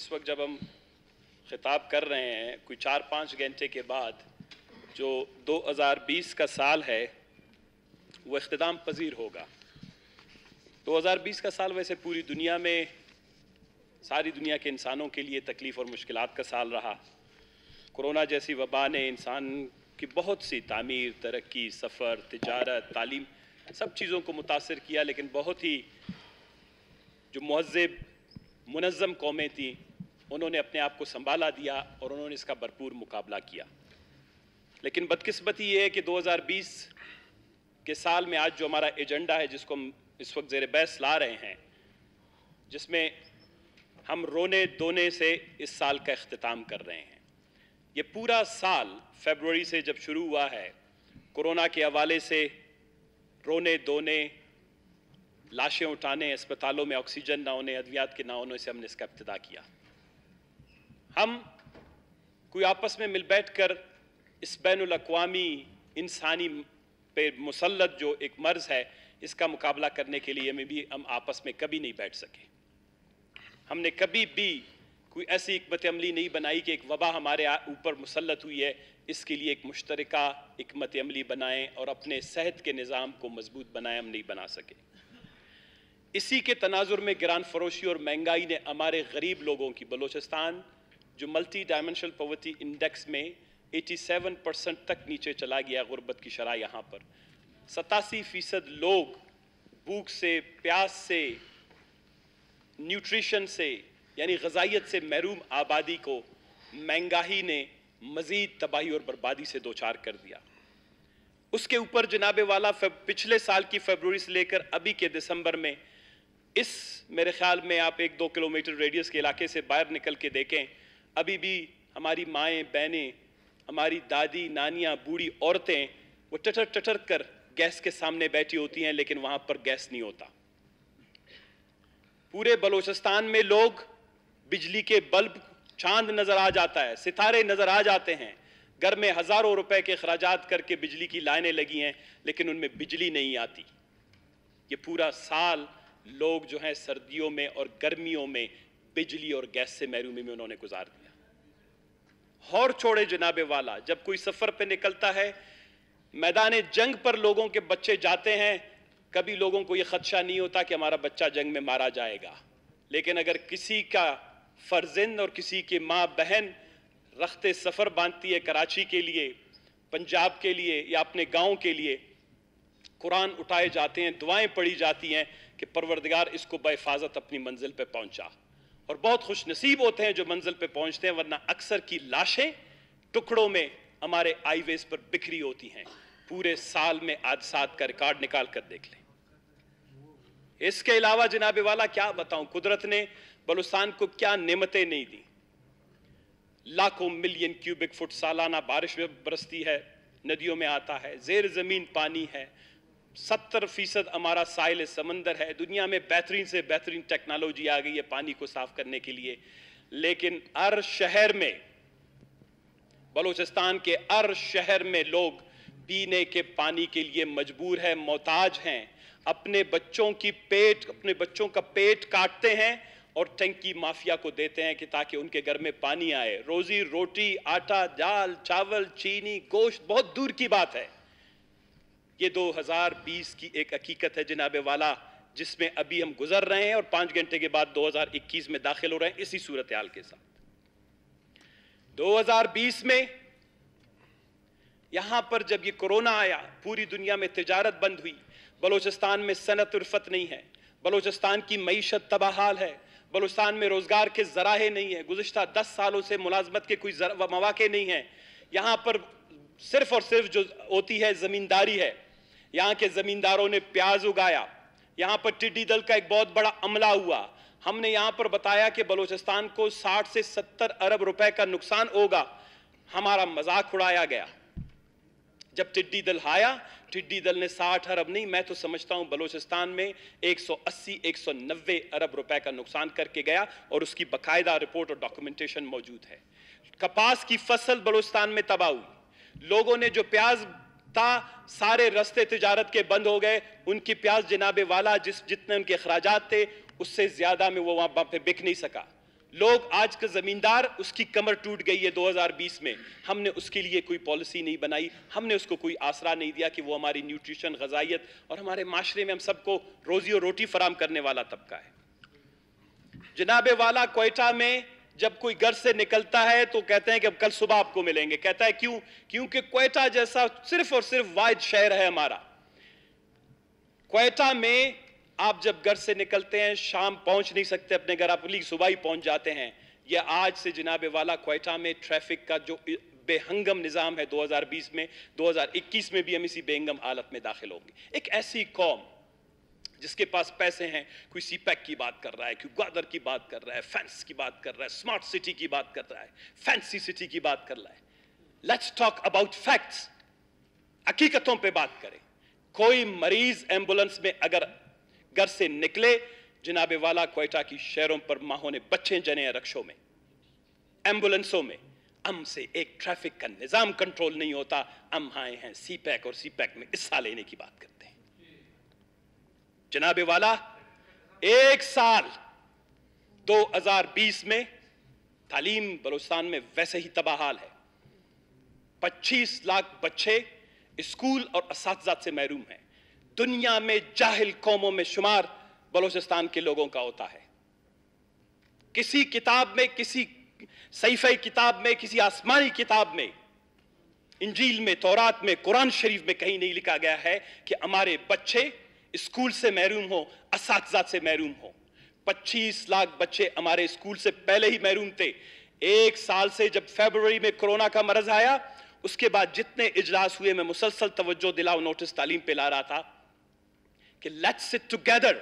इस वक्त जब हम खिताब कर रहे हैं कोई चार पाँच घंटे के बाद जो 2020 का साल है वो अख्ताम पजीर होगा 2020 का साल वैसे पूरी दुनिया में सारी दुनिया के इंसानों के लिए तकलीफ़ और मुश्किल का साल रहा कोरोना जैसी वबा ने इंसान की बहुत सी तामीर तरक्की सफ़र तजारत तालीम सब चीज़ों को मुतासर किया लेकिन बहुत ही जो महजब मुनज़म कौमें थीं उन्होंने अपने आप को संभाला दिया और उन्होंने इसका भरपूर मुकाबला किया लेकिन बदकिस्मती ये है कि 2020 के साल में आज जो हमारा एजेंडा है जिसको हम इस वक्त जेर बहस ला रहे हैं जिसमें हम रोने दोने से इस साल का अख्ताम कर रहे हैं ये पूरा साल फेबररी से जब शुरू हुआ है कोरोना के हवाले से रोने दोने लाशें उठाने अस्पतालों में ऑक्सीजन ना होने अद्वियात के ना होने से हमने इसका इब्तदा किया हम कोई आपस में मिल बैठ कर इस बैन अवी इंसानी पे मुसलत जो एक मर्ज है इसका मुकाबला करने के लिए में भी हम आपस में कभी नहीं बैठ सके हमने कभी भी कोई ऐसी हमत अमली नहीं बनाई कि एक वबा हमारे ऊपर मुसलत हुई है इसके लिए एक मुश्तर हमत अमली बनाएं और अपने सेहत के निज़ाम को मजबूत बनाएं हम नहीं बना सके इसी के तनाजुर में गिरान फरोशी और महंगाई ने हमारे गरीब लोगों की बलोचिस्तान जो मल्टी डायमेंशनल पवर्टी इंडेक्स में 87 परसेंट तक नीचे चला गया गुर्बत की शराह यहाँ पर सतासी फीसद लोग भूख से प्यास से न्यूट्रिशन से यानी गजाइत से महरूम आबादी को महंगाही ने मज़ीद तबाही और बर्बादी से दो चार कर दिया उसके ऊपर जनाबे वाला पिछले साल की फरवरी से लेकर अभी के दिसंबर में इस मेरे ख्याल में आप एक दो किलोमीटर रेडियस के इलाके से बाहर निकल के देखें अभी भी हमारी माएँ बहनें हमारी दादी नानियाँ बूढ़ी औरतें वो टटर टटर कर गैस के सामने बैठी होती हैं लेकिन वहाँ पर गैस नहीं होता पूरे बलोचिस्तान में लोग बिजली के बल्ब चांद नज़र आ जाता है सितारे नज़र आ जाते हैं घर में हज़ारों रुपए के अखराज करके बिजली की लाइनें लगी हैं लेकिन उनमें बिजली नहीं आती ये पूरा साल लोग जो हैं सर्दियों में और गर्मियों में बिजली और गैस से महरूमी में उन्होंने गुजार दिया हौर छोड़े जनाबे वाला जब कोई सफ़र पे निकलता है मैदान जंग पर लोगों के बच्चे जाते हैं कभी लोगों को ये ख़दशा नहीं होता कि हमारा बच्चा जंग में मारा जाएगा लेकिन अगर किसी का फर्जिंद और किसी की माँ बहन रखते सफ़र बांधती है कराची के लिए पंजाब के लिए या अपने गांव के लिए कुरान उठाए जाते हैं दुआएं पढ़ी जाती हैं कि परवरदगार इसको बहफाजत अपनी मंजिल पर पहुंचा और बहुत खुश नसीब होते हैं जो मंजिल पे पहुंचते हैं वरना अक्सर की लाशें टुकड़ों में हमारे आईवेज पर बिखरी होती हैं पूरे साल में आज सात का रिकॉर्ड निकाल कर देख लें इसके अलावा जनाबे वाला क्या बताऊं कुदरत ने बलुस्तान को क्या नेमतें नहीं दी लाखों मिलियन क्यूबिक फुट सालाना बारिश में बरसती है नदियों में आता है जेर जमीन पानी है सत्तर फीसद हमारा साइल समंदर है दुनिया में बेहतरीन से बेहतरीन टेक्नोलॉजी आ गई है पानी को साफ करने के लिए लेकिन हर शहर में बलूचिस्तान के हर शहर में लोग पीने के पानी के लिए मजबूर है मोहताज हैं अपने बच्चों की पेट अपने बच्चों का पेट काटते हैं और टंकी माफिया को देते हैं कि ताकि उनके घर में पानी आए रोजी रोटी आटा दाल चावल चीनी गोश्त बहुत दूर की बात है ये 2020 की एक हकीकत है जनाब वाला जिसमें अभी हम गुजर रहे हैं और पांच घंटे के बाद 2021 में दाखिल हो रहे हैं इसी सूरत हाल के साथ 2020 में यहां पर जब ये कोरोना आया पूरी दुनिया में तजारत बंद हुई बलोचिस्तान में सनत उर्फत नहीं है बलोचिस्तान की मीशत तबाहाल है बलोचिस्तान में रोज़गार के जराहे नहीं है गुजशत दस सालों से मुलाजमत के कोई मौाक़े नहीं है यहाँ पर सिर्फ और सिर्फ जो होती है ज़मींदारी है यहाँ के ज़मींदारों ने प्याज उगाया यहाँ पर टिड्डी दल का एक बहुत बड़ा अमला हुआ हमने यहाँ पर बताया कि बलूचिस्तान को 60 से 70 अरब रुपए का नुकसान होगा हमारा मजाक उड़ाया गया जब टिड्डी दल आया टिड्डी दल ने 60 अरब नहीं मैं तो समझता हूं बलूचिस्तान में 180 190 अरब रुपए का नुकसान करके गया और उसकी बकायदा रिपोर्ट और डॉक्यूमेंटेशन मौजूद है कपास की फसल बलूचिस्तान में तबाह हुई लोगों ने जो प्याज ता सारे रस्ते तजारत के बंद हो गए उनकी प्याज जनाबे वाला जिस जितने उनके अखराज थे उससे ज़्यादा में वो वहाँ पे बिक नहीं सका लोग आज का ज़मींदार उसकी कमर टूट गई है 2020 में हमने उसके लिए कोई पॉलिसी नहीं बनाई हमने उसको कोई आसरा नहीं दिया कि वो हमारी न्यूट्रिशन गजाइत और हमारे माशरे में हम सबको रोज़ी और रोटी फराम करने वाला तबका है जनाबे वाला कोयटा में जब कोई घर से निकलता है तो कहते हैं कि अब कल सुबह आपको मिलेंगे कहता है क्यों क्योंकि कोयटा जैसा सिर्फ और सिर्फ वायद शहर है हमारा कोयटा में आप जब घर से निकलते हैं शाम पहुंच नहीं सकते अपने घर आप अगली सुबह ही पहुंच जाते हैं यह आज से जिनाबे वाला क्वेटा में ट्रैफिक का जो बेहंगम निज़ाम है 2020 में 2021 में भी हम इसी बेहंगम हालत में दाखिल होंगे एक ऐसी कौम जिसके पास पैसे हैं कोई सीपैक की बात कर रहा है कोई ग्वादर की बात कर रहा है फैंस की बात कर रहा है स्मार्ट सिटी की बात कर रहा है फैंसी सिटी की बात कर रहा है लेट्स टॉक अबाउट फैक्ट्स हकीकतों पे बात करें कोई मरीज एम्बुलेंस में अगर घर से निकले जिनाबे वाला कोयटा की शहरों पर माहों ने बच्चे जने रक्षों में एम्बुलेंसों में अम से एक ट्रैफिक का निज़ाम कंट्रोल नहीं होता अम आए हैं सीपैक और सीपैक में हिस्सा लेने की बात करें जनाबे वाला एक साल 2020 में तालीम बलोचिस्तान में वैसे ही तबाहाल है 25 लाख बच्चे स्कूल और से महरूम हैं दुनिया में जाहिल कौमों में शुमार बलोचिस्तान के लोगों का होता है किसी किताब में किसी सईफ़ किताब में किसी आसमानी किताब में इंजील में तौरात में कुरान शरीफ में कहीं नहीं लिखा गया है कि हमारे बच्चे स्कूल से महरूम हो इस से महरूम हो 25 लाख बच्चे हमारे स्कूल से पहले ही महरूम थे एक साल से जब फेबररी में कोरोना का मरज आया उसके बाद जितने इजलास हुए मैं मुसलसल तवज्जो दिलाओ नोटिस तालीम पे ला रहा था कि लेट्स सिट टुगेदर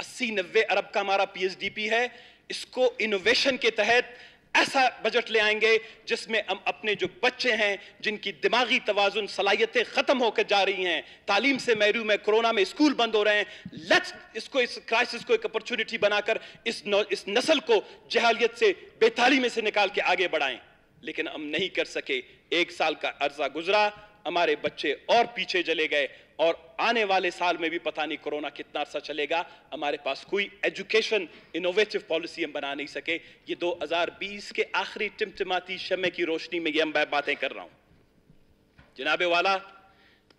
अस्सी नब्बे अरब का हमारा पी है इसको इनोवेशन के तहत ऐसा बजट ले आएंगे जिसमें हम अपने जो बच्चे हैं जिनकी दिमागी तोज़ुन सलाहियतें ख़त्म होकर जा रही हैं तालीम से महरूम है कोरोना में स्कूल बंद हो रहे हैं लेट्स इसको इस क्राइसिस को एक अपॉर्चुनिटी बनाकर इस न, इस नस्ल को जहालियत से बेताली में से निकाल के आगे बढ़ाएं लेकिन हम नहीं कर सके एक साल का अर्जा गुजरा हमारे बच्चे और पीछे चले गए और आने वाले साल में भी पता नहीं कोरोना कितना अर्सा चलेगा हमारे पास कोई एजुकेशन इनोवेटिव पॉलिसी हम बना नहीं सके ये 2020 के आखिरी टिमटिमाती शमे की रोशनी में ये मैं बातें कर रहा हूं जनाबे वाला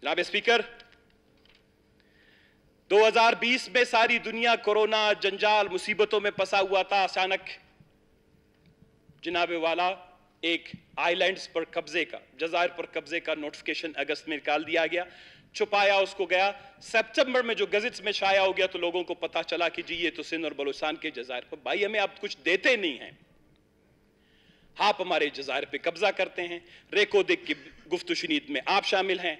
जनाबे स्पीकर 2020 में सारी दुनिया कोरोना जंजाल मुसीबतों में फंसा हुआ था अचानक जिनाबे वाला एक आइलैंड्स पर कब्जे का जजायर पर कब्जे का नोटिफिकेशन अगस्त में निकाल दिया गया छुपाया उसको गया सितंबर में जो गजट में छाया हो गया तो लोगों को पता चला कि जी ये तो सिंध और बलूचिस्तान के जजायर पर भाई हमें आप कुछ देते नहीं हैं आप हमारे जजायर पे कब्जा करते हैं रेकोदिक की गुफ्त शनीद में आप शामिल हैं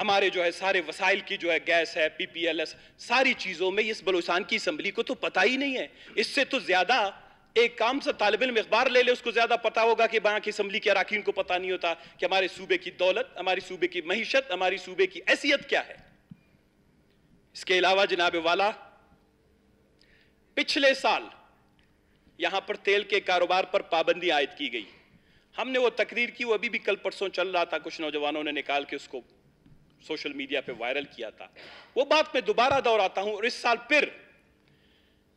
हमारे जो है सारे वसाइल की जो है गैस है पीपीएलएस सारी चीज़ों में इस बलूचिस्तान की असम्बली को तो पता ही नहीं है इससे तो ज़्यादा एक काम से तालब इम अखबार ले ले उसको ज़्यादा पता होगा कि बाकी की असम्बली के अरकान को पता नहीं होता कि हमारे सूबे की दौलत हमारे सूबे की महिशत हमारे सूबे की हैसियत क्या है इसके अलावा जनाब वाला पिछले साल यहां पर तेल के कारोबार पर पाबंदी आयद की गई हमने वो तकरीर की वो अभी भी कल परसों चल रहा था कुछ नौजवानों ने निकाल के उसको सोशल मीडिया पे वायरल किया था वो बात मैं दोबारा दोहराता हूं और इस साल फिर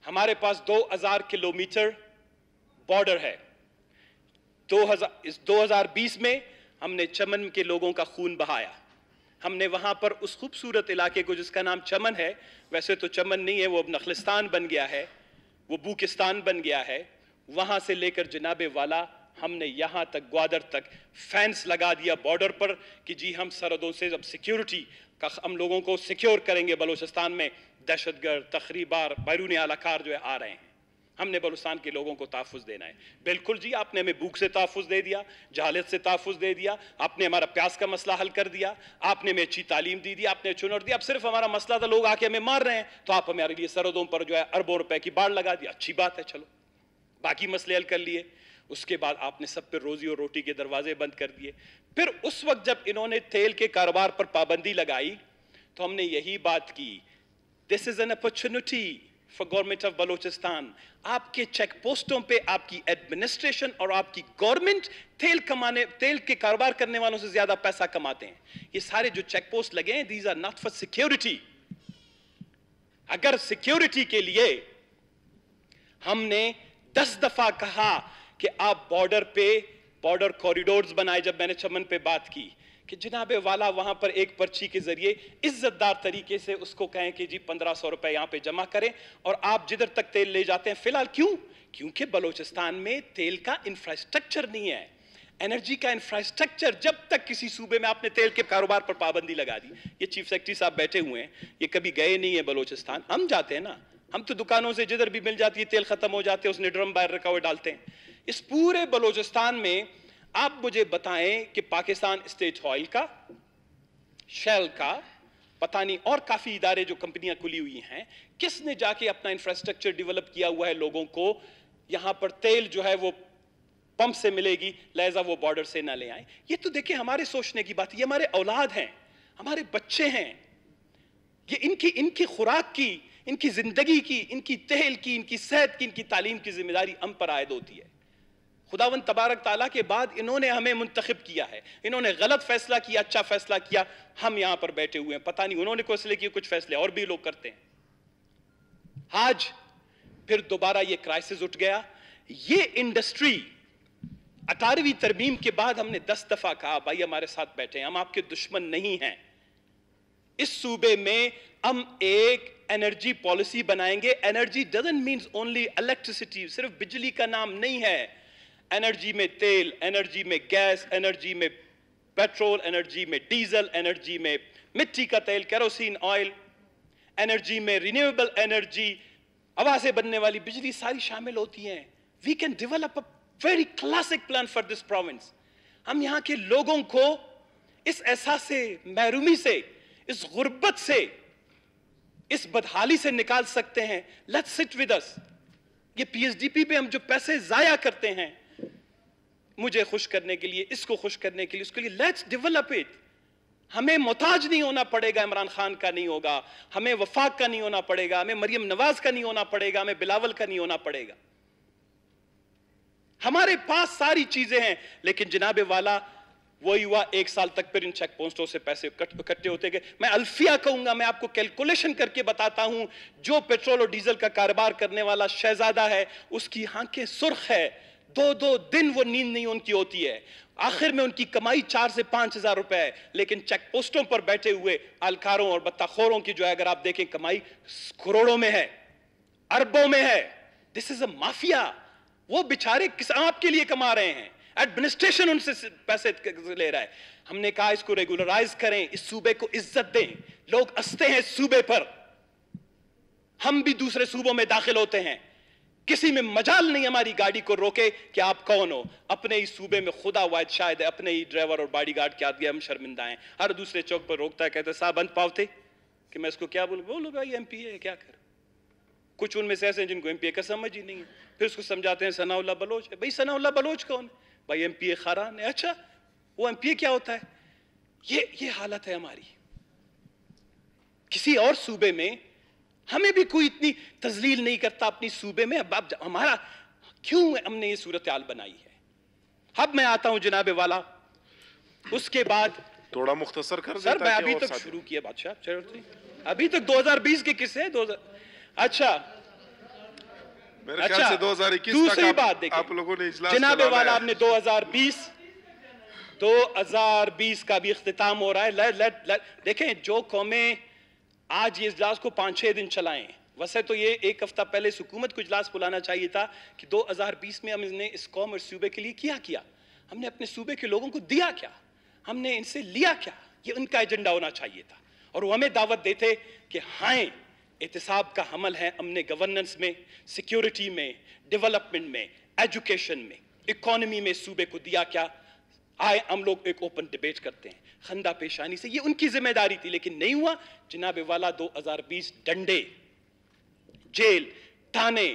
हमारे पास 2000 किलोमीटर बॉर्डर है 2000 इस 2020 में हमने चमन के लोगों का खून बहाया हमने वहाँ पर उस खूबसूरत इलाके को जिसका नाम चमन है वैसे तो चमन नहीं है वो अब नखलिस्तान बन गया है वो बूकिस्तान बन गया है वहाँ से लेकर जनाब वाला हमने यहाँ तक ग्वादर तक फैंस लगा दिया बॉर्डर पर कि जी हम सरहदों से अब सिक्योरिटी का हम लोगों को सिक्योर करेंगे बलोचिस्तान में दहशतगर्द तकरीबार बैरून आलाकार जो है आ रहे हैं हमने बलुस्तान के लोगों को तहफ़ देना है बिल्कुल जी आपने हमें भूख से तहफ़ दे दिया जहालत से तहफ़ दे दिया आपने हमारा प्यास का मसला हल कर दिया आपने हमें अच्छी तालीम दी दी आपने चुनौत दी अब सिर्फ हमारा मसला था लोग आके हमें मार रहे हैं तो आप हमारे लिए सरहदों पर जो है अरबों रुपए की बाढ़ लगा दी अच्छी बात है चलो बाकी मसले हल कर लिए उसके बाद आपने सब पे रोजी और रोटी के दरवाजे बंद कर दिए फिर उस वक्त जब इन्होंने तेल के कारोबार पर पाबंदी लगाई तो हमने यही बात की this is an opportunity for government of Balochistan आपके चेक पोस्टों पे आपकी एडमिनिस्ट्रेशन और आपकी गवर्नमेंट तेल कमाने तेल के कारोबार करने वालों से ज्यादा पैसा कमाते हैं ये सारे जो चेक पोस्ट लगे हैं these are not for security अगर सिक्योरिटी के लिए हमने दस दफा कहा कि आप बॉर्डर पे बॉर्डर कॉरिडोर्स बनाए जब मैंने चमन पे बात की कि जनाब वाला वहां पर एक पर्ची के जरिए इज्जतदार तरीके से उसको कहें कि जी पंद्रह सौ रुपए यहां पर जमा करें और आप जिधर तक तेल ले जाते हैं फिलहाल क्यों क्योंकि बलोचिस्तान में तेल का इंफ्रास्ट्रक्चर नहीं है एनर्जी का इंफ्रास्ट्रक्चर जब तक किसी सूबे में आपने तेल के कारोबार पर पाबंदी लगा दी ये चीफ सेक्रेटरी साहब बैठे हुए हैं ये कभी गए नहीं है बलोचिस्तान हम जाते हैं ना हम तो दुकानों से जिधर भी मिल जाती है तेल खत्म हो जाते हैं उसने ड्रम बाहर रखा हुआ डालते हैं इस पूरे बलोचिस्तान में आप मुझे बताएं कि पाकिस्तान स्टेट ऑयल का शेल का पता नहीं और काफी इदारे जो कंपनियां खुली हुई हैं किसने जाके अपना इंफ्रास्ट्रक्चर डेवलप किया हुआ है लोगों को यहां पर तेल जो है वो पंप से मिलेगी लहजा वो बॉर्डर से ना ले आए ये तो देखिए हमारे सोचने की बात ये हमारे औलाद हैं हमारे बच्चे हैं ये इनकी इनकी खुराक की इनकी जिंदगी की इनकी तेल की इनकी सेहत की इनकी तालीम की जिम्मेदारी हम पर आयद होती है खुदावन तबारक ताला के बाद इन्होंने हमें मुंतखब किया है इन्होंने गलत फैसला किया अच्छा फैसला किया हम यहां पर बैठे हुए हैं पता नहीं उन्होंने फैसले किए कुछ फैसले और भी लोग करते हैं आज फिर दोबारा ये क्राइसिस उठ गया ये इंडस्ट्री अठारहवीं तरमीम के बाद हमने दस दफा कहा भाई हमारे साथ बैठे हम आपके दुश्मन नहीं हैं इस सूबे में हम एक एनर्जी पॉलिसी बनाएंगे energy doesn't means only electricity सिर्फ बिजली का नाम नहीं है एनर्जी में तेल एनर्जी में गैस एनर्जी में पेट्रोल एनर्जी में डीजल एनर्जी में मिट्टी का तेल केरोसिन ऑयल एनर्जी में रिन्यूएबल एनर्जी हवा से बनने वाली बिजली सारी शामिल होती हैं we can develop a very classic plan for this province हम यहाँ के लोगों को इस एहसास से महरूमी से इस गुर्बत से इस बदहाली से निकाल सकते हैं लेट्स सिट विद अस ये पीएचडीपी पे हम जो पैसे जाया करते हैं मुझे खुश करने के लिए इसको खुश करने के लिए उसके लिए लेट्स डेवलप इट हमें मोहताज नहीं होना पड़ेगा इमरान खान का नहीं होगा हमें वफाक का नहीं होना पड़ेगा हमें मरियम नवाज का नहीं होना पड़ेगा हमें बिलावल का नहीं होना पड़ेगा हमारे पास सारी चीजें हैं लेकिन जनाबे वाला वो युवा एक साल तक फिर इन चेक पोस्टों से पैसे इकट्ठे होते गए मैं अल्फिया कहूंगा मैं आपको कैलकुलेशन करके बताता हूं जो पेट्रोल और डीजल का कारोबार करने वाला शहजादा है उसकी आंखें सुर्ख है दो दो दिन वो नींद नहीं उनकी होती है आखिर में उनकी कमाई चार से पांच हजार रुपए है लेकिन चेक पोस्टों पर बैठे हुए अलकारों और बत्ताखोरों की जो है अगर आप देखें कमाई करोड़ों में है अरबों में है दिस इज अ माफिया वो बिचारे किस आपके लिए कमा रहे हैं एडमिनिस्ट्रेशन उनसे पैसे ले रहा है हमने कहा इसको रेगुलराइज करें इस सूबे को इज्जत दें लोग हंसते हैं सूबे पर हम भी दूसरे सूबों में दाखिल होते हैं किसी में मजाल नहीं हमारी गाड़ी को रोके कि आप कौन हो अपने ही सूबे में खुदा वायद शायद है अपने ही ड्राइवर और बॉडी गार्ड के आगे हम शर्मिंदा हैं हर दूसरे चौक पर रोकता है कहते साहब अंत थे कि मैं इसको क्या बोलूँ बोलो भाई एम पी है क्या कर कुछ उनमें से ऐसे हैं जिनको एम पी ए का समझ ही नहीं है फिर उसको समझाते हैं सनाउल्ला बलोच है भाई सनाउल्ला बलोच कौन है भाई एम पी ए खारान है अच्छा वो एम पी ए क्या होता है ये ये हालत है हमारी किसी और सूबे में हमें भी कोई इतनी तजलील नहीं करता अपनी सूबे में अब अब हमारा क्यों हमने ये सूरत आल बनाई है अब मैं आता हूं जनाबे वाला उसके बाद थोड़ा मुख्तसर कर सर मैं अभी तक शुरू किया बादशाह अभी तक 2020 के किस्से दो अच्छा मेरे अच्छा, ख्याल से 2021 दूसरी तक बात देखिए आप लोगों ने जनाबे वाला आपने 2020 2020 का भी अख्तितम हो रहा है लेट लेट देखें जो कौमें आज ये इजलास को पाँच छः दिन चलाएं वैसे तो ये एक हफ्ता पहले हुकूमत को इजलास बुलाना चाहिए था कि 2020 में हमने इस कौम और सूबे के लिए क्या किया हमने अपने सूबे के लोगों को दिया क्या हमने इनसे लिया क्या ये उनका एजेंडा होना चाहिए था और वो हमें दावत देते कि हाँ एहतसाब का हमल है हमने गवर्नेंस में सिक्योरिटी में डेवलपमेंट में एजुकेशन में इकोनमी में सूबे को दिया क्या आए हम लोग एक ओपन डिबेट करते हैं खंदा पेशानी से ये उनकी जिम्मेदारी थी लेकिन नहीं हुआ जिनाबे वाला 2020 डंडे जेल थाने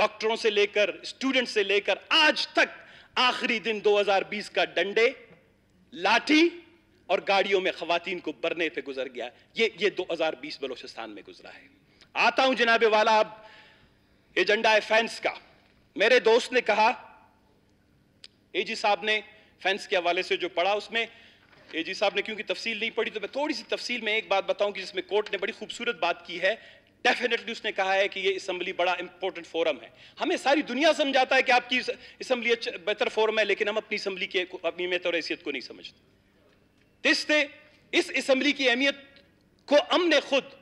डॉक्टरों से लेकर स्टूडेंट से लेकर आज तक आखिरी दिन 2020 का डंडे लाठी और गाड़ियों में खातन को बरने पे गुजर गया ये ये 2020 बलोचिस्तान में गुजरा है आता हूं जिनाबे वाला अब एजेंडा है फैंस का मेरे दोस्त ने कहा एजी साहब ने फैंस के हवाले से जो पढ़ा उसमें ए जी साहब ने क्योंकि तफसील नहीं पढ़ी तो मैं थोड़ी सी तफसील में एक बात बताऊं कि जिसमें कोर्ट ने बड़ी खूबसूरत बात की है डेफिनेटली उसने कहा है कि ये असम्बली बड़ा इंपॉर्टेंट फोरम है हमें सारी दुनिया समझाता है कि आपकी असम्बली बेहतर फोरम है लेकिन हम अपनी असम्बली के अपनी अहमियत और हैसियत को नहीं समझते इसने इस असम्बली की अहमियत को हमने खुद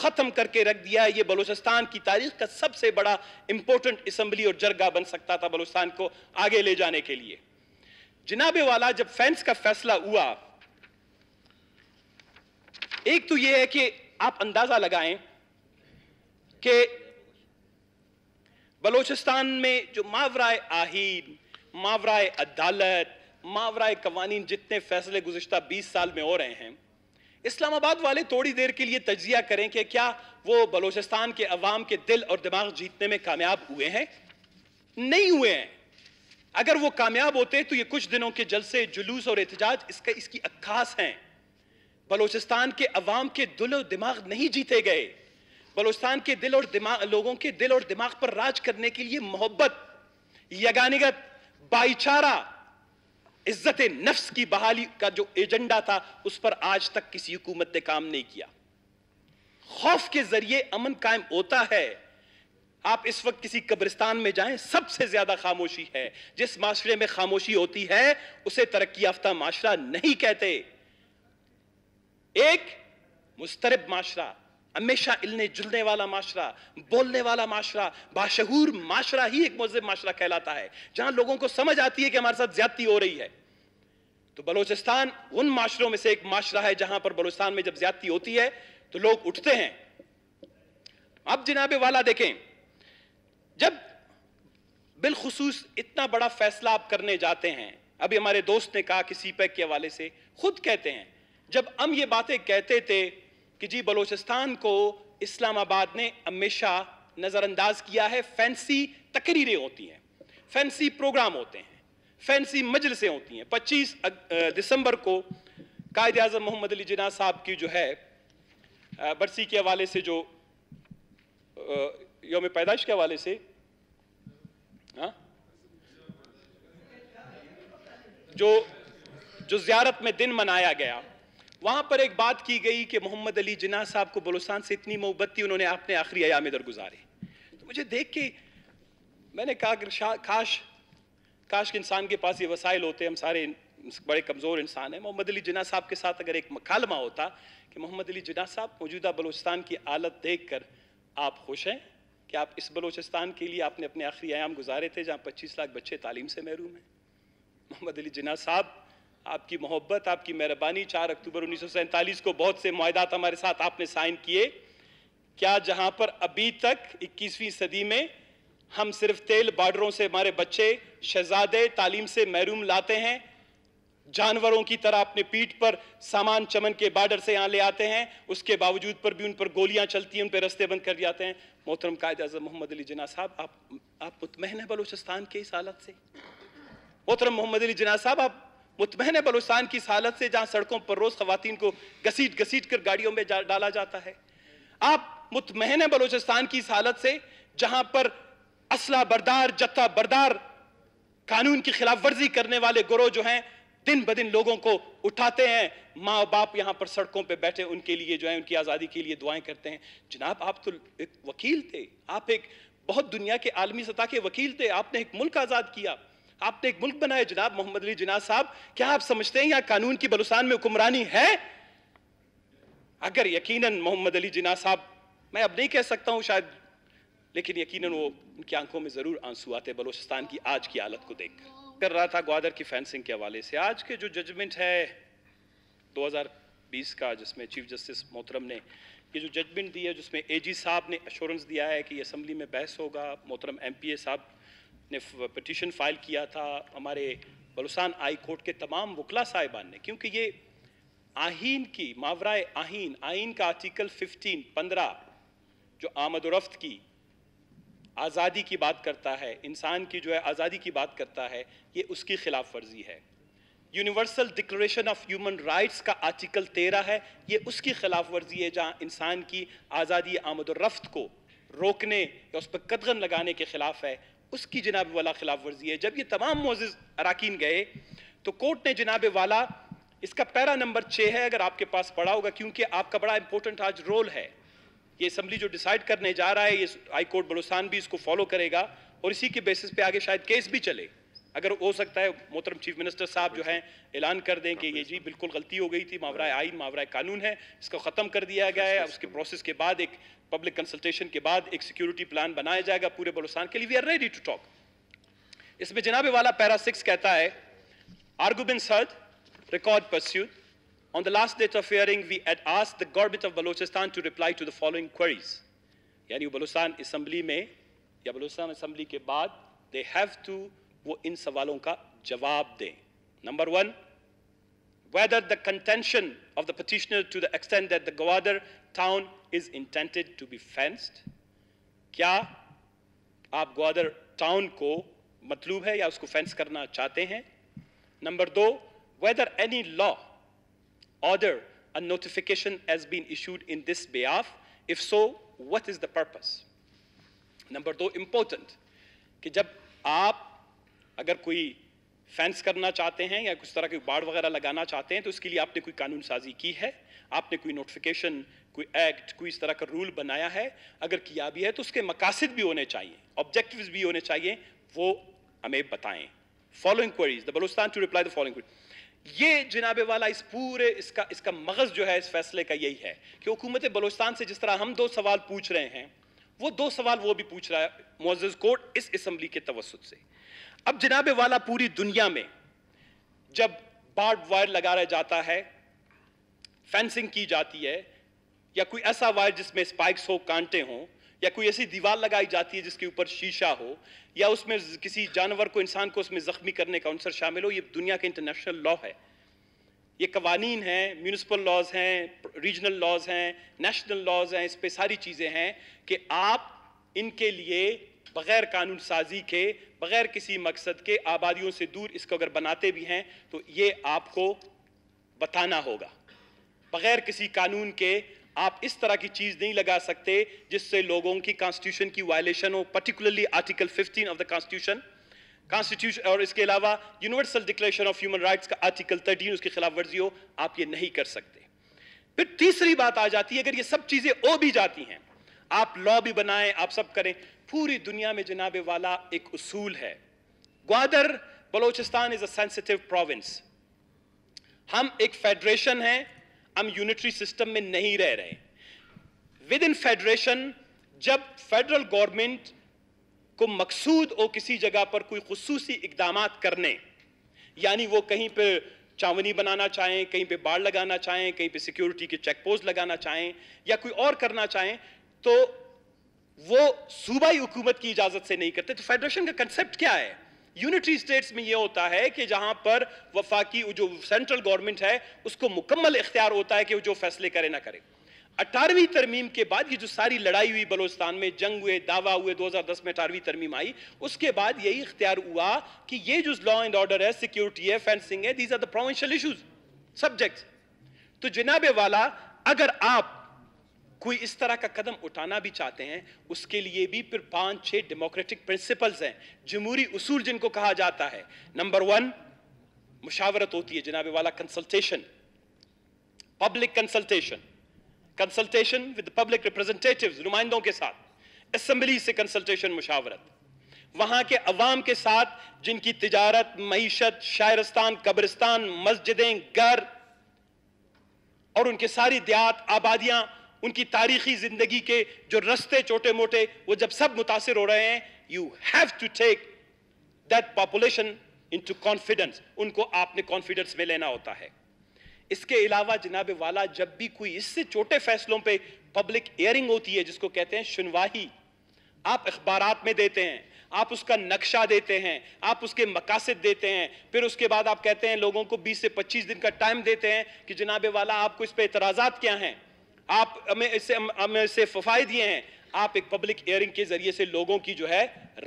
ख़त्म करके रख दिया है ये बलूचिस्तान की तारीख का सबसे बड़ा इंपॉर्टेंट इसम्बली और जरगा बन सकता था बलूचिस्तान को आगे ले जाने के लिए जिनाबे वाला जब फैंस का फैसला हुआ एक तो यह है कि आप अंदाजा लगाएं कि बलोचिस्तान में जो मावराय आहिद मावराय अदालत मावराय कवानीन जितने फैसले गुजशत 20 साल में हो रहे हैं इस्लामाबाद वाले थोड़ी देर के लिए तजिया करें कि क्या वो बलोचिस्तान के अवाम के दिल और दिमाग जीतने में कामयाब हुए हैं नहीं हुए हैं अगर वो कामयाब होते तो ये कुछ दिनों के जलसे जुलूस और एहतजाज इसका इसकी अक्कास हैं बलोचिस्तान के अवाम के दिल और दिमाग नहीं जीते गए बलोचिस्तान के दिल और दिमाग लोगों के दिल और दिमाग पर राज करने के लिए मोहब्बत यगानिगत भाईचारा इज्जत नफ्स की बहाली का जो एजेंडा था उस पर आज तक किसी हुकूमत ने काम नहीं किया खौफ के जरिए अमन कायम होता है आप इस वक्त किसी कब्रिस्तान में जाएं सबसे ज्यादा खामोशी है जिस माशरे में खामोशी होती है उसे तरक्की याफ्ता माशरा नहीं कहते एक मुस्तरब माशरा हमेशा इलने जुलने वाला माशरा बोलने वाला माशरा बाशहूर माशरा ही एक मजहब माशरा कहलाता है जहां लोगों को समझ आती है कि हमारे साथ ज्यादती हो रही है तो बलोचिस्तान उन माशरों में से एक माशरा है जहां पर बलोचिस्तान में जब ज्यादती होती है तो लोग उठते हैं अब जिनाबे वाला देखें जब बिलखसूस इतना बड़ा फैसला आप करने जाते हैं अभी हमारे दोस्त ने कहा कि सीपैक के हवाले से खुद कहते हैं जब हम ये बातें कहते थे कि जी बलोचिस्तान को इस्लामाबाद ने हमेशा नज़रअंदाज किया है फैंसी तकरीरें होती हैं फैंसी प्रोग्राम होते हैं फैंसी मजलसें होती हैं 25 दिसंबर को कायद अजम मोहम्मद अली जिना साहब की जो है बरसी के हवाले से जो योम पैदाइश के हवाले से हा? जो जो ज़्यारत में दिन मनाया गया वहां पर एक बात की गई कि मोहम्मद अली जिना साहब को बलुस्तान से इतनी मोहब्बत थी उन्होंने अपने आखिरी अयाम इधर गुजारे तो मुझे देख के मैंने कहा काश काश के इंसान के पास ये वसाइल होते हम सारे बड़े कमज़ोर इंसान हैं मोहम्मद अली जिना साहब के साथ अगर एक मकालमा होता कि मोहम्मद अली जिना साहब मौजूदा बलोचिस्तान की हालत देख कर आप खुश हैं कि आप इस बलोचिस्तान के लिए आपने अपने आखिरी आयाम गुजारे थे जहाँ पच्चीस लाख बच्चे तालीम से महरूम हैं मोहम्मद अली जिना साहब आपकी मोहब्बत आपकी मेहरबानी चार अक्टूबर उन्नीस को बहुत से माहदात हमारे साथ आपने साइन किए क्या जहाँ पर अभी तक 21वीं सदी में हम सिर्फ तेल बार्डरों से हमारे बच्चे शहजादे तालीम से महरूम लाते हैं जानवरों की तरह अपने पीठ पर सामान चमन के बार्डर से यहाँ ले आते हैं उसके बावजूद पर भी उन पर गोलियां चलती हैं उन पर रस्ते बंद कर जाते हैं मोहतरम कायद अजम मोहम्मद अली जना साहब आप आप मुतमहन है बलोचिस्तान की इस हालत से मोहतरम मोहम्मद अली जना साहब आप मुतमहन है बलोचिस्तान की इस हालत से जहाँ सड़कों पर रोज़ खुवान को घसीट घसीट कर गाड़ियों में जा, डाला जाता है आप मुतमहन है बलोचिस्तान की इस हालत से जहाँ पर असला बरदार जत्था बरदार कानून की खिलाफ वर्जी करने वाले गुरो जो हैं दिन ब दिन लोगों को उठाते हैं माँ बाप यहाँ पर सड़कों पे बैठे उनके लिए जो है उनकी आज़ादी के लिए दुआएं करते हैं जनाब आप तो एक वकील थे आप एक बहुत दुनिया के आलमी सतह के वकील थे आपने एक मुल्क आज़ाद किया आपने एक मुल्क बनाया जनाब मोहम्मद अली जिनाज साहब क्या आप समझते हैं यहाँ कानून की बलुस्तान में हुक्मरानी है अगर यकीनन मोहम्मद अली जिना साहब मैं अब नहीं कह सकता हूँ शायद लेकिन यकीनन वो उनकी आंखों में ज़रूर आंसू आते बलोचिस्तान की आज की हालत को देखकर कर रहा था ग्वादर की फेंसिंग के हवाले से आज के जो जजमेंट है 2020 का जिसमें चीफ जस्टिस मोहतरम ने ये जो जजमेंट दी है जिसमें एजी साहब ने अश्योरेंस दिया है कि असम्बली में बहस होगा मोहतरम एमपीए साहब ने पटिशन फाइल किया था हमारे बलुस्तान आई कोर्ट के तमाम वकला साहिबान ने क्योंकि ये आहीन की मावरा आहीन आइन का आर्टिकल 15 पंद्रह जो आमदोरफ्त की आज़ादी की बात करता है इंसान की जो है आज़ादी की बात करता है ये उसकी खिलाफ वर्जी है universal declaration of human rights का आर्टिकल तेरह है ये उसकी खिलाफ वर्जी है जहाँ इंसान की आज़ादी आमद को रोकने या उस पर कदगन लगाने के खिलाफ है उसकी जनाब वाला खिलाफ वर्जी है जब ये तमाम मोजिज अरकान गए तो कोर्ट ने जनाब वाला इसका पैरा नंबर छः है अगर आपके पास पड़ा होगा क्योंकि आपका बड़ा इंपॉर्टेंट आज रोल है ये असम्बली जो डिसाइड करने जा रहा है ये हाई कोर्ट बलोस्तान भी इसको फॉलो करेगा और इसी के बेसिस पे आगे शायद केस भी चले अगर हो सकता है मोहतरम चीफ मिनिस्टर साहब जो हैं ऐलान कर दें कि ये जी बिल्कुल गलती हो गई थी मावरा आइन मावरा कानून है इसको ख़त्म कर दिया गया है उसके प्रोसेस के बाद एक पब्लिक कंसल्टेशन के बाद एक सिक्योरिटी प्लान बनाया जाएगा पूरे बलोस्तान के लिए we are ready to talk इसमें जनाबे वाला पैरा सिक्स कहता है आर्गुबिन सर्द record pursued On the last date of hearing, we had asked the government of Balochistan to reply to the following queries. Yani Balochistan Assembly mein, Balochistan Assembly ke baad, they have to wo in sawalon ka jawab dein. Number one, whether the contention of the petitioner to the extent that the Gawadar town is intended to be fenced, kya aap Gawadar town ko matloob hai ya usko Number two, whether any law order a notification has been issued in this behalf? If so, what is the purpose? Number दो important. कि जब आप अगर कोई fence करना चाहते हैं या कुछ तरह की बाढ़ वगैरह लगाना चाहते हैं तो उसके लिए आपने कोई कानून साजी की है आपने कोई नोटिफिकेशन कोई एक्ट कोई इस तरह का रूल बनाया है अगर किया भी है तो उसके मकासद भी होने चाहिए ऑब्जेक्टिव्स भी होने चाहिए वो हमें बताएं following queries the Balochistan to reply the following query ये जिनाबे वाला इस पूरे इसका इसका मगज जो है इस फैसले का यही है कि हुकूमत बलोचिस्तान से जिस तरह हम दो सवाल पूछ रहे हैं वो दो सवाल वो भी पूछ रहा है मोज कोर्ट इस असम्बली के तवसत से अब जिनाबे वाला पूरी दुनिया में जब बार्ड वायर लगाया जाता है फेंसिंग की जाती है या कोई ऐसा वायर जिसमें स्पाइक्स हो कांटे हों या कोई ऐसी दीवार लगाई जाती है जिसके ऊपर शीशा हो या उसमें किसी जानवर को इंसान को उसमें ज़ख्मी करने का अंसर शामिल हो ये दुनिया के इंटरनेशनल लॉ है ये कवानीन हैं म्यूनसिपल लॉज हैं रीजनल लॉज हैं नेशनल लॉज हैं इस पर सारी चीज़ें हैं कि आप इनके लिए बग़ैर कानून साजी के बग़ैर किसी मकसद के आबादियों से दूर इसको अगर बनाते भी हैं तो ये आपको बताना होगा बग़ैर किसी कानून के आप इस तरह की चीज नहीं लगा सकते जिससे लोगों की कॉन्स्टिट्यूशन की वायलेशन हो particularly article 15 of the constitution constitution और इसके अलावा universal declaration of human rights का आर्टिकल 13 उसके खिलाफ वर्जी हो आप ये नहीं कर सकते फिर तीसरी बात आ जाती है अगर ये सब चीजें ओ भी जाती हैं आप लॉ भी बनाएं आप सब करें पूरी दुनिया में जनाबे वाला एक उसूल है Gwadar Balochistan is a sensitive province हम एक फेडरेशन हैं हम यूनिटरी सिस्टम में नहीं रह रहे विद इन फेडरेशन जब फेडरल गवर्नमेंट को मकसूद हो किसी जगह पर कोई खसूसी इकदाम करने यानी वो कहीं पर चावनी बनाना चाहें कहीं पे बाढ़ लगाना चाहें कहीं पे सिक्योरिटी के चेक पोस्ट लगाना चाहें या कोई और करना चाहें तो वो सूबाई हुकूमत की इजाज़त से नहीं करते तो फेडरेशन का कंसेप्ट क्या है यूनिटरी स्टेट्स में ये होता है कि जहां पर वफाकी जो सेंट्रल गवर्नमेंट है उसको मुकम्मल इख्तियार होता है कि वो जो फैसले करे ना करे अठारहवीं तरमीम के बाद ये जो सारी लड़ाई हुई बलोचिस्तान में जंग हुए दावा हुए 2010 में अठारहवीं तरमीम आई उसके बाद यही इख्तियार हुआ कि ये जो लॉ एंड ऑर्डर है सिक्योरिटी है फेंसिंग है these are the provincial issues subject तो जिनाबे वाला अगर आप कोई इस तरह का कदम उठाना भी चाहते हैं उसके लिए भी फिर पांच छह डेमोक्रेटिक प्रिंसिपल्स हैं जमहूरी उसूल जिनको कहा जाता है नंबर वन मुशावरत होती है जनाबे वाला consultation public consultation consultation with public representative नुमाइंदों के साथ असम्बली से कंसल्टेशन मुशावरत वहां के अवाम के साथ जिनकी तजारत मीशत शायरस्तान कब्रिस्तान मस्जिदें घर और उनके सारी देहात आबादियां उनकी तारीखी जिंदगी के जो रस्ते छोटे मोटे वो जब सब मुतासर हो रहे हैं you have to take that population into confidence उनको आपने कॉन्फिडेंस में लेना होता है इसके अलावा जनाब वाला जब भी कोई इससे छोटे फैसलों पे पब्लिक एयरिंग होती है जिसको कहते हैं सुनवाही आप अखबार में देते हैं आप उसका नक्शा देते हैं आप उसके मकासद देते हैं फिर उसके बाद आप कहते हैं लोगों को 20 से 25 दिन का टाइम देते हैं कि जनाबे वाला आपको इस पर इतराज़ा क्या हैं आप हमें इससे हमें इससे फ़ायदे दिए हैं आप एक पब्लिक एयरिंग के जरिए से लोगों की जो है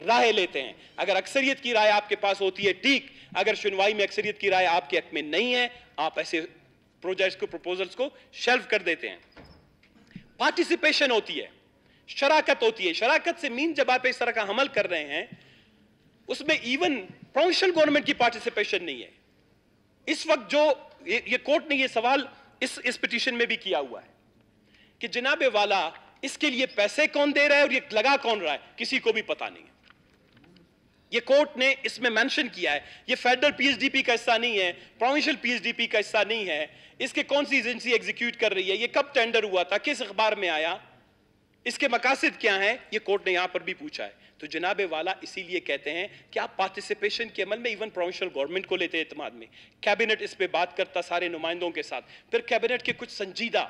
राय लेते हैं अगर अक्सरियत की राय आपके पास होती है ठीक अगर सुनवाई में अक्सरियत की राय आपके हक में नहीं है आप ऐसे प्रोजेक्ट्स को प्रपोजल्स को शेल्फ कर देते हैं पार्टिसिपेशन होती है शराकत होती है शराकत से मीन जब आप इस तरह का हमल कर रहे हैं उसमें इवन प्रोविंशियल गवर्नमेंट की पार्टिसिपेशन नहीं है इस वक्त जो ये, ये कोर्ट ने यह सवाल इस इस पिटिशन में भी किया हुआ है कि जनाबे वाला इसके लिए पैसे कौन दे रहा है और ये लगा कौन रहा है किसी को भी पता नहीं है ये कोर्ट ने इसमें मेंशन किया है ये फेडरल पीएचडीपी का हिस्सा नहीं है प्रोविंशियल पीएचडीपी का हिस्सा नहीं है इसके कौन सी एजेंसी एग्जीक्यूट कर रही है ये कब टेंडर हुआ था किस अखबार में आया इसके मकासद क्या है ये कोर्ट ने यहां पर भी पूछा है तो जनाबे वाला इसीलिए कहते हैं कि आप पार्टिसिपेशन के अमल में इवन प्रोविंशियल गवर्नमेंट को लेते हैं अतमाद में कैबिनेट इस पर बात करता सारे नुमाइंदों के साथ फिर कैबिनेट के कुछ संजीदा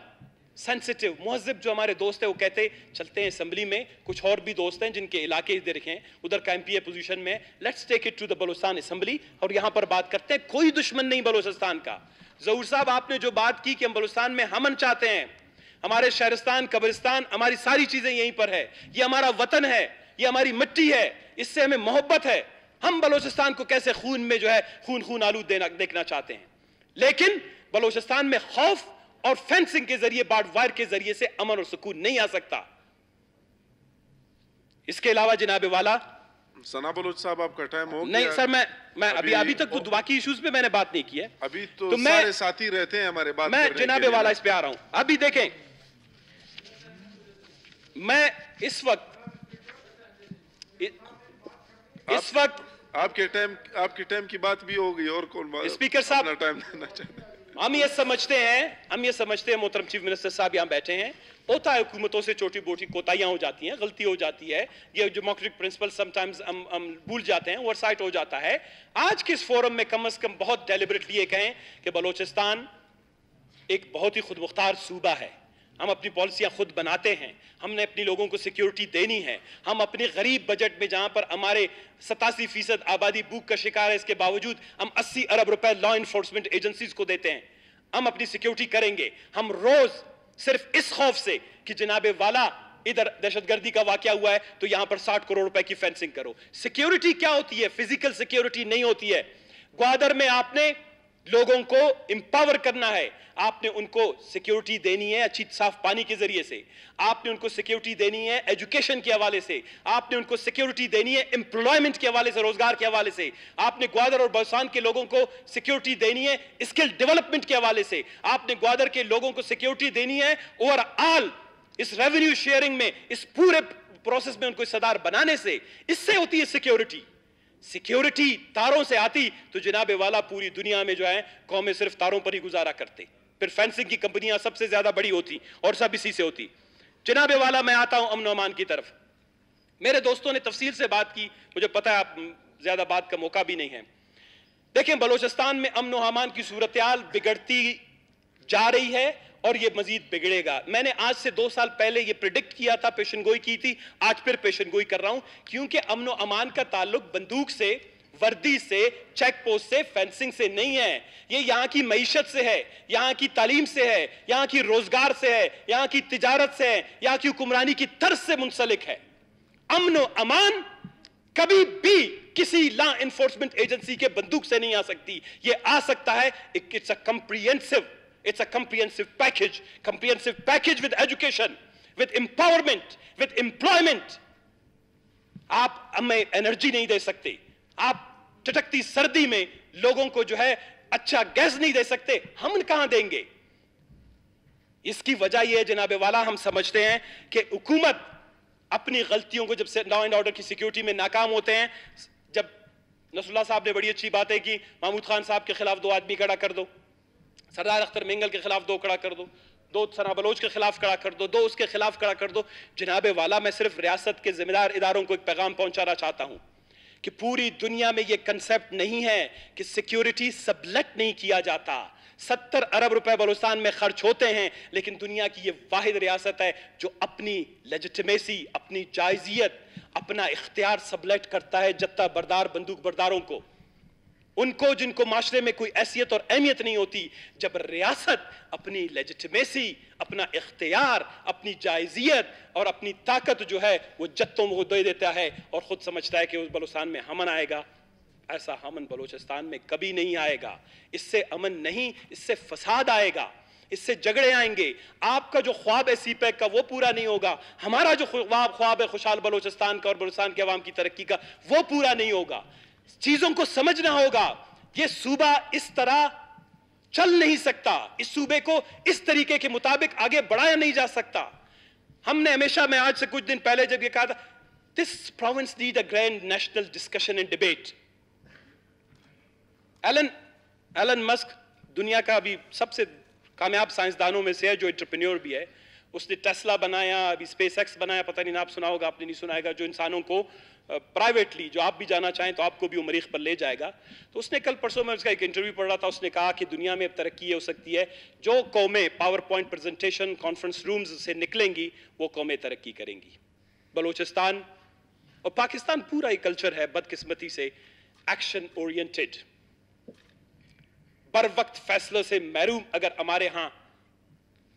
सेंसिटिव महजब जो हमारे दोस्त हैं वो कहते चलते हैं असम्बली में कुछ और भी दोस्त हैं जिनके इलाके इधर हैं उधर का एम पोजिशन में let's take it to the Balochistan assembly और यहाँ पर बात करते हैं कोई दुश्मन नहीं बलोचिस्तान का जहूर साहब आपने जो बात की कि हम बलोचान में हमन चाहते हैं हमारे शहरस्तान कब्रिस्तान हमारी सारी चीज़ें यहीं पर है ये हमारा वतन है ये हमारी मिट्टी है इससे हमें मोहब्बत है हम बलोचिस्तान को कैसे खून में जो है खून खून आलू देना देखना चाहते हैं लेकिन बलोचिस्तान में खौफ और फेंसिंग के जरिए बाड वायर के जरिए से अमन और सुकून नहीं आ सकता इसके अलावा जिनाबे वाला सना बलोच साहब आपका टाइम हो नहीं सर मैं मैं अभी अभी, तक तो दुआ की इश्यूज पे मैंने बात नहीं की है अभी तो, तो सारे साथी रहते हैं हमारे बात मैं जिनाबे वाला इस पे आ रहा हूं अभी देखें मैं इस वक्त इस वक्त आपके टाइम आपके टाइम की बात भी हो गई और कौन स्पीकर साहब टाइम देना चाहते हम ये समझते हैं हम ये समझते हैं मोहतरम चीफ मिनिस्टर साहब यहाँ बैठे हैं होता है हुकूमतों से छोटी बोटी कोताहियाँ हो जाती हैं गलती हो जाती है ये डेमोक्रेटिक प्रिंसिपल समटाइम्स हम हम भूल जाते हैं ओवरसाइट हो जाता है आज के इस फोरम में कम अज़ कम बहुत डेलिबरेटली ये कहें कि बलोचिस्तान एक बहुत ही खुद मुख्तार सूबा है हम अपनी पॉलिसियां खुद बनाते हैं हमने अपने लोगों को सिक्योरिटी देनी है हम अपने गरीब बजट में जहां पर हमारे सतासी फीसद आबादी भूख का शिकार है इसके बावजूद हम 80 अरब रुपए लॉ इन्फोर्समेंट एजेंसीज को देते हैं हम अपनी सिक्योरिटी करेंगे हम रोज सिर्फ इस खौफ से कि जनाब वाला इधर दहशतगर्दी का वाक्य हुआ है तो यहां पर साठ करोड़ रुपए की फेंसिंग करो सिक्योरिटी क्या होती है फिजिकल सिक्योरिटी नहीं होती है ग्वादर में आपने लोगों को एम्पावर करना है आपने उनको सिक्योरिटी देनी है अच्छी साफ पानी के जरिए से आपने उनको सिक्योरिटी देनी है एजुकेशन के हवाले से आपने उनको सिक्योरिटी देनी है एम्प्लॉयमेंट के हवाले से रोजगार के हवाले से आपने ग्वादर और बलसान के लोगों को सिक्योरिटी देनी है स्किल डेवलपमेंट के हवाले से आपने ग्वादर के लोगों को सिक्योरिटी देनी है ओवरऑल इस रेवेन्यू शेयरिंग में इस पूरे प्रोसेस में उनको सदार बनाने से इससे होती है सिक्योरिटी सिक्योरिटी तारों से आती तो जनाब वाला पूरी दुनिया में जो है कौमे सिर्फ तारों पर ही गुजारा करते फिर फेंसिंग की कंपनियां सबसे ज्यादा बड़ी होती और सब इसी से होती जनाब वाला मैं आता हूं अमन अमान की तरफ मेरे दोस्तों ने तफसील से बात की मुझे पता है आप ज्यादा बात का मौका भी नहीं है देखें बलोचिस्तान में अमन अमान की सूरत बिगड़ती जा रही है और ये मजीद बिगड़ेगा मैंने आज से दो साल पहले ये प्रिडिक्ट किया था पेशन गोई की थी आज फिर पेशन गोई कर रहा हूं क्योंकि अमनो अमान का ताल्लुक बंदूक से वर्दी से चेक पोस्ट से फेंसिंग से नहीं है ये यहाँ की मीशत से है यहाँ की तालीम से है यहाँ की रोजगार से है यहाँ की तजारत से है यहाँ की हुक्मरानी की तर्ज से मुंसलिक है अमन अमान कभी भी किसी लॉ एनफोर्समेंट एजेंसी के बंदूक से नहीं आ सकती ये आ सकता है it's a comprehensive It's a comprehensive package, comprehensive package with education, with empowerment, with employment. आप हमें एनर्जी नहीं दे सकते आप चटकती सर्दी में लोगों को जो है अच्छा गैस नहीं दे सकते हम कहां देंगे इसकी वजह यह है वाला हम समझते हैं कि हुकूमत अपनी गलतियों को जब से लॉ एंड ऑर्डर की सिक्योरिटी में नाकाम होते हैं जब नसुल्ला साहब ने बड़ी अच्छी बातें की महमूद खान साहब के खिलाफ दो आदमी खड़ा कर दो सरदार अख्तर मिंगल के खिलाफ दो कड़ा कर दो दो सना बलोच के खिलाफ कड़ा कर दो दो उसके खिलाफ कड़ा कर दो जिनाब वाला मैं सिर्फ रियासत के जिम्मेदार इदारों को एक पैगाम पहुंचाना चाहता हूं कि पूरी दुनिया में यह कंसेप्ट नहीं है कि सिक्योरिटी सबलेक्ट नहीं किया जाता सत्तर अरब रुपए बलूचिस्तान में खर्च होते हैं लेकिन दुनिया की ये वाहिद रियासत है जो अपनी लेजिटमेसी अपनी जायजियत अपना इख्तियार सबलेट करता है जत्ता बरदार बंदूक बरदारों को उनको जिनको माशरे में कोई हैसियत और अहमियत नहीं होती जब रियासत अपनी लेजिटमेसी अपना इख्तियार अपनी जायजियत और अपनी ताकत जो है वो जत्तों को दे देता है और ख़ुद समझता है कि उस बलोचस्तान में हमन आएगा ऐसा हमन बलोचिस्तान में कभी नहीं आएगा इससे अमन नहीं इससे फसाद आएगा इससे झगड़े आएंगे आपका जो ख्वाब है सी का वो पूरा नहीं होगा हमारा जो ख्वाब ख्वाब है खुशहाल बलोचिस्तान का और बलोचिस्तान के अवाम की तरक्की का वो पूरा नहीं होगा चीजों को समझना होगा ये सूबा इस तरह चल नहीं सकता इस सूबे को इस तरीके के मुताबिक आगे बढ़ाया नहीं जा सकता हमने हमेशा मैं आज से कुछ दिन पहले जब यह कहा था this province need a grand national discussion and debate Elon Elon Musk दुनिया का अभी सबसे कामयाब साइंसदानों में से है जो इंटरप्रेन्योर भी है उसने टेस्ला बनाया अभी स्पेस एक्स बनाया पता नहीं ना आप सुना होगा आपने नहीं सुनाएगा जो इंसानों को प्राइवेटली जो आप भी जाना चाहें तो आपको भी उमरीख पर ले जाएगा तो उसने कल परसों में उसका एक इंटरव्यू पढ़ रहा था उसने कहा कि दुनिया में अब तरक्की हो सकती है जो कौमें PowerPoint presentation conference rooms से निकलेंगी वो कौमें तरक्की करेंगी बलोचिस्तान और पाकिस्तान पूरा ही कल्चर है बदकिस्मती से एक्शन ओरिएंटेड बर वक्त फैसलों से महरूम अगर हमारे यहाँ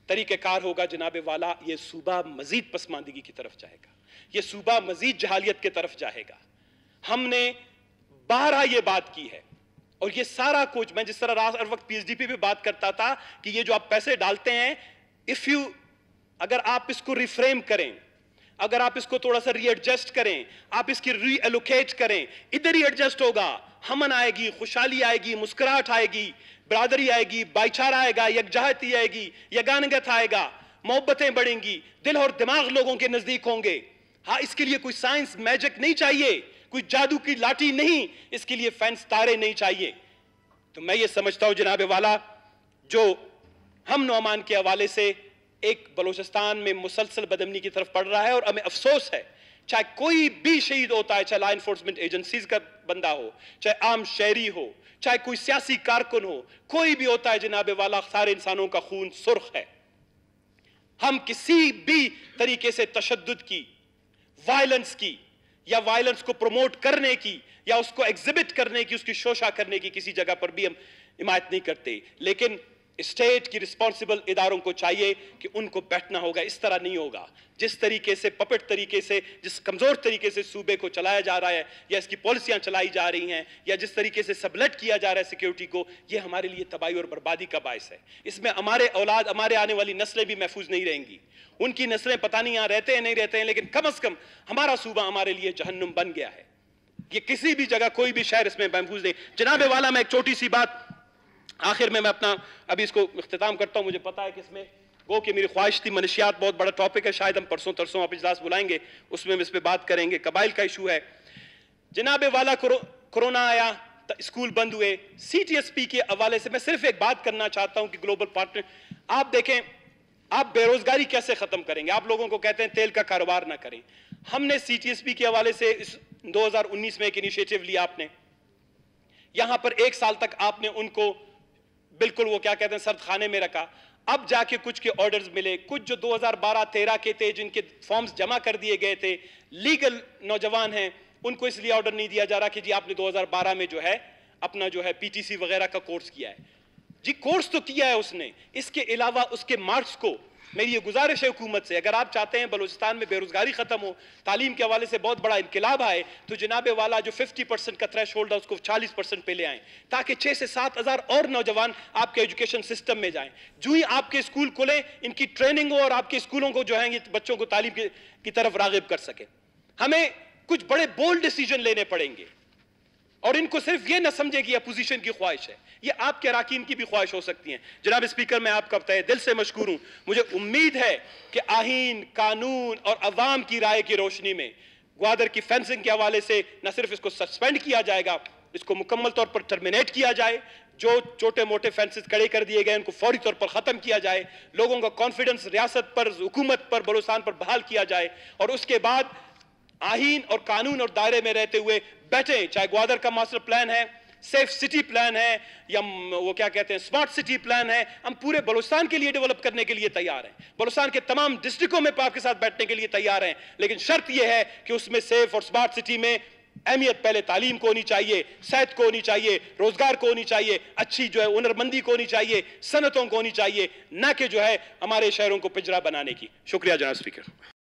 तरीक़ार होगा जनाब वाला ये सूबा मज़ीद पसमानदगी की तरफ जाएगा ये सूबा मज़ीद जहालियत की तरफ जाएगा हमने बारह ये बात की है और ये सारा कुछ मैं जिस तरह रात हर वक्त पी पे बात करता था कि ये जो आप पैसे डालते हैं इफ़ यू अगर आप इसको रिफ्रेम करें अगर आप इसको थोड़ा सा रीएडजस्ट करें आप इसकी रीएलोकेट करें इधर ही एडजस्ट होगा हमन आएगी खुशहाली आएगी मुस्कुराहट आएगी बरादरी आएगी भाईचारा आएगा यकजहती आएगी यगानगत आएगा मोहब्बतें बढ़ेंगी दिल और दिमाग लोगों के नजदीक होंगे हाँ इसके लिए कोई साइंस मैजिक नहीं चाहिए कोई जादू की लाठी नहीं इसके लिए फैंस तारे नहीं चाहिए तो मैं ये समझता हूं जनाबे वाला जो हम नौमान के हवाले से एक बलूचिस्तान में मुसलसल बदमनी की तरफ पड़ रहा है और हमें अफसोस है चाहे कोई भी शहीद होता है चाहे लॉ इन्फोर्समेंट एजेंसीज का बंदा हो चाहे आम शहरी हो चाहे कोई सियासी कारकुन हो कोई भी होता है जनाबे वाला सारे इंसानों का खून सुर्ख है हम किसी भी तरीके से तशद की वायलेंस की या वायलेंस को प्रमोट करने की या उसको एग्जिबिट करने की उसकी शोशा करने की किसी जगह पर भी हम हिमायत नहीं करते लेकिन स्टेट की रिस्पॉन्सिबल इदारों को चाहिए कि उनको बैठना होगा इस तरह नहीं होगा जिस तरीके से पपेट तरीके से जिस कमज़ोर तरीके से सूबे को चलाया जा रहा है या इसकी पॉलिसियां चलाई जा रही हैं या जिस तरीके से सबलेट किया जा रहा है सिक्योरिटी को ये हमारे लिए तबाही और बर्बादी का बायस है इसमें हमारे औलाद हमारे आने वाली नस्लें भी महफूज नहीं रहेंगी उनकी नस्लें पता नहीं यहाँ रहते हैं नहीं रहते हैं लेकिन कम अज़ कम हमारा सूबा हमारे लिए जहन्नुम बन गया है ये किसी भी जगह कोई भी शहर इसमें महफूज नहीं जनाबे वाला मैं एक छोटी सी बात आखिर में मैं अपना अभी इसको अख्ताम करता हूँ मुझे पता है कि इसमें वो कि मेरी ख्वाहिश थी मनशियात बहुत बड़ा टॉपिक है शायद हम परसों तरसों आप इजलास बुलाएंगे उसमें हम इस पर बात करेंगे कबाइल का इशू है जनाब वाला कोरोना कोरोना आया स्कूल बंद हुए सी के हवाले से मैं सिर्फ एक बात करना चाहता हूँ कि ग्लोबल पार्टनर आप देखें आप बेरोजगारी कैसे खत्म करेंगे आप लोगों को कहते हैं तेल का कारोबार ना करें हमने सी के हवाले से इस 2019 में एक इनिशिएटिव लिया आपने यहां पर एक साल तक आपने उनको बिल्कुल वो क्या कहते हैं सर्द खाने में रखा अब जाके कुछ के ऑर्डर्स मिले कुछ जो 2012-13 के थे जिनके फॉर्म्स जमा कर दिए गए थे लीगल नौजवान हैं उनको इसलिए ऑर्डर नहीं दिया जा रहा कि जी आपने 2012 में जो है अपना जो है पीटीसी वगैरह का कोर्स किया है जी कोर्स तो किया है उसने इसके अलावा उसके मार्क्स को मेरी ये गुजारिश है हुकूमत से अगर आप चाहते हैं बलूचिस्तान में बेरोज़गारी ख़त्म हो तालीम के हवाले से बहुत बड़ा इनकलाब आए तो जनाब वाला जो फिफ्टी परसेंट का थ्रेश होल्ड है उसको चालीस परसेंट पे ले आएँ ताकि छह से सात हज़ार और नौजवान आपके एजुकेशन सिस्टम में जाए जो ही आपके स्कूल खुलें इनकी ट्रेनिंग हो और आपके स्कूलों को जो है बच्चों को तालीम की तरफ रागब कर सके हमें कुछ बड़े बोल्ड डिसीजन लेने पड़ेंगे और इनको सिर्फ ये ना समझे कि अपोजिशन की ख्वाहिश है ये आपके अरकान की भी ख्वाहिश हो सकती है जनाब स्पीकर मैं आपका बताए दिल से मशहूर हूँ मुझे उम्मीद है कि आहीन कानून और अवाम की राय की रोशनी में ग्वादर की फेंसिंग के हवाले से न सिर्फ इसको सस्पेंड किया जाएगा इसको मुकम्मल तौर पर टर्मिनेट किया जाए जो छोटे मोटे फेंसिस खड़े कर दिए गए उनको फौरी तौर पर ख़त्म किया जाए लोगों का कॉन्फिडेंस रियासत पर हुकूमत पर बलोसान पर बहाल किया जाए और उसके बाद आहीन और कानून और दायरे में रहते हुए बैठे चाहे ग्वादर का मास्टर प्लान है सेफ सिटी प्लान है या वो क्या कहते हैं स्मार्ट सिटी प्लान है हम पूरे बलुस्तान के लिए डेवलप करने के लिए तैयार हैं बलुस्तान के तमाम डिस्ट्रिक्टों में आपके साथ बैठने के लिए तैयार हैं लेकिन शर्त यह है कि उसमें सेफ और स्मार्ट सिटी में अहमियत पहले तालीम को होनी चाहिए सेहत को होनी चाहिए रोजगार को होनी चाहिए अच्छी जो है हुनरमंदी को होनी चाहिए सनतों को होनी चाहिए ना कि जो है हमारे शहरों को पिंजरा बनाने की शुक्रिया जनाब स्पीकर